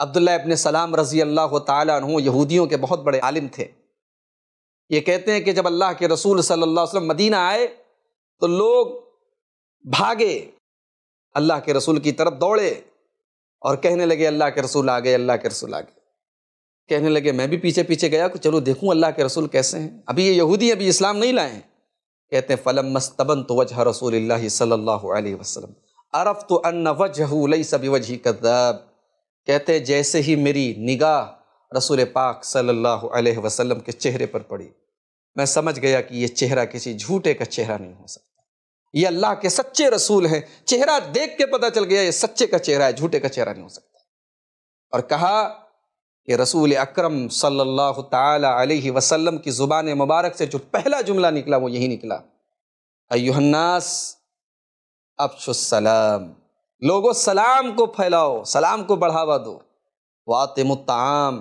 अब्दुल्ला इबन सलाम रज़ी अल्लाह तहों यहूदियों के बहुत बड़े आलिम थे ये कहते हैं कि जब अल्लाह के रसूल सल्लल्लाहु अलैहि वसल्लम मदीना आए तो लोग भागे अल्लाह के रसूल की तरफ दौड़े और कहने लगे अल्लाह के रसूल आ गए अल्लाह के रसूल आ गए कहने लगे मैं भी पीछे पीछे गया चलो देखूँ अल्लाह के रसूल कैसे हैं अभी ये यहूदी अभी इस्लाम नहीं लाए हैं कहते हैं फ़लम मस्तबन तो वजह रसूल सल्ला वसलम अरफ़ तो अन वजह सभी वजह कदब कहते जैसे ही मेरी निगाह रसूल पाक सल्लल्लाहु अलैहि वसल्लम के चेहरे पर पड़ी मैं समझ गया कि ये चेहरा किसी झूठे का चेहरा नहीं हो सकता ये अल्लाह के सच्चे रसूल हैं चेहरा देख के पता चल गया ये सच्चे का चेहरा है झूठे का चेहरा नहीं हो सकता और कहा कि रसूल अक्रम सल्लल्लाहु ताला अलैहि वसल्लम की ज़ुबान मुबारक से जो पहला जुमला निकला वो यही निकला अयुहन्नास अफशुसलाम लोगों सलाम को फैलाओ सलाम को बढ़ावा दो वातमताम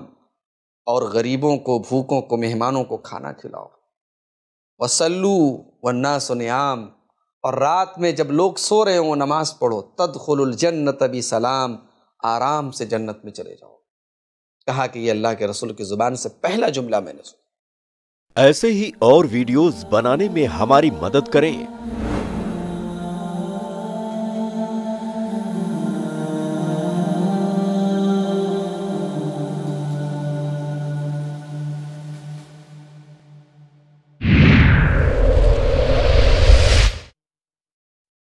और गरीबों को भूखों को मेहमानों को खाना खिलाओ वसल्लू ना सुनियाम और रात में जब लोग सो रहे हों नमाज़ पढ़ो तद जन्नत अभी सलाम आराम से जन्नत में चले जाओ कहा कि ये अल्लाह के रसूल की ज़ुबान से पहला जुमला मैंने सुना ऐसे ही और वीडियोस बनाने में हमारी मदद करें